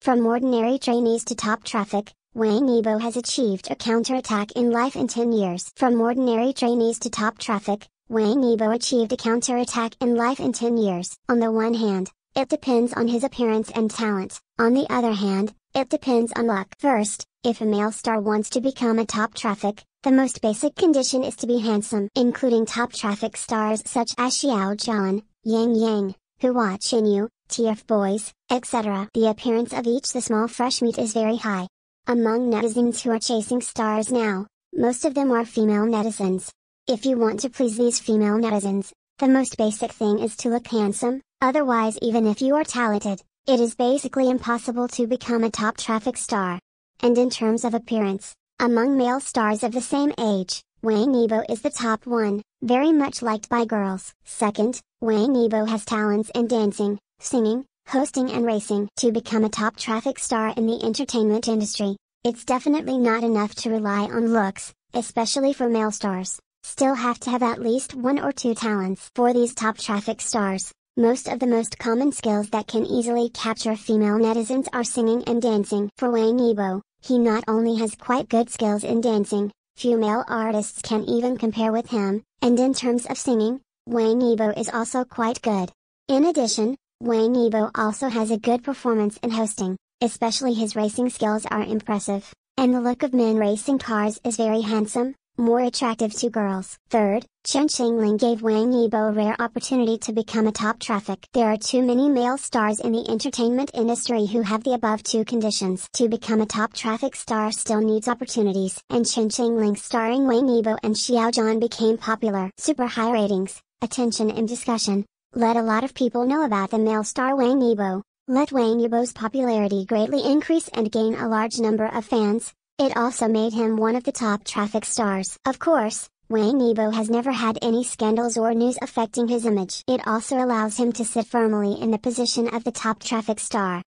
From ordinary trainees to top traffic, Wang Yibo has achieved a counterattack in life in 10 years. From ordinary trainees to top traffic, Wang Yibo achieved a counterattack in life in 10 years. On the one hand, it depends on his appearance and talent. On the other hand, it depends on luck. First, if a male star wants to become a top traffic, the most basic condition is to be handsome, including top traffic stars such as Xiao Zhan, Yang Yang, Hua Chinyu, TF boys, etc. The appearance of each the small fresh meat is very high. Among netizens who are chasing stars now, most of them are female netizens. If you want to please these female netizens, the most basic thing is to look handsome, otherwise even if you are talented, it is basically impossible to become a top traffic star. And in terms of appearance, among male stars of the same age, Wang Nebo is the top one, very much liked by girls. Second, Wang Nebo has talents in dancing, singing, hosting and racing to become a top traffic star in the entertainment industry. It's definitely not enough to rely on looks, especially for male stars. Still have to have at least one or two talents for these top traffic stars. Most of the most common skills that can easily capture female netizens are singing and dancing. For Wayne Ebo, he not only has quite good skills in dancing, few male artists can even compare with him, and in terms of singing, Wayne Ebo is also quite good. In addition, Wang Ebo also has a good performance in hosting, especially his racing skills are impressive, and the look of men racing cars is very handsome, more attractive to girls. Third, Chen Qingling gave Wang Yibo a rare opportunity to become a top traffic. There are too many male stars in the entertainment industry who have the above two conditions. To become a top traffic star still needs opportunities, and Chen Qingling starring Wang Yibo and Xiao Zhan became popular. Super high ratings, attention and discussion, let a lot of people know about the male star Wang Yibo, let Wang Yibo's popularity greatly increase and gain a large number of fans, it also made him one of the top traffic stars. Of course, Wang Yibo has never had any scandals or news affecting his image. It also allows him to sit firmly in the position of the top traffic star.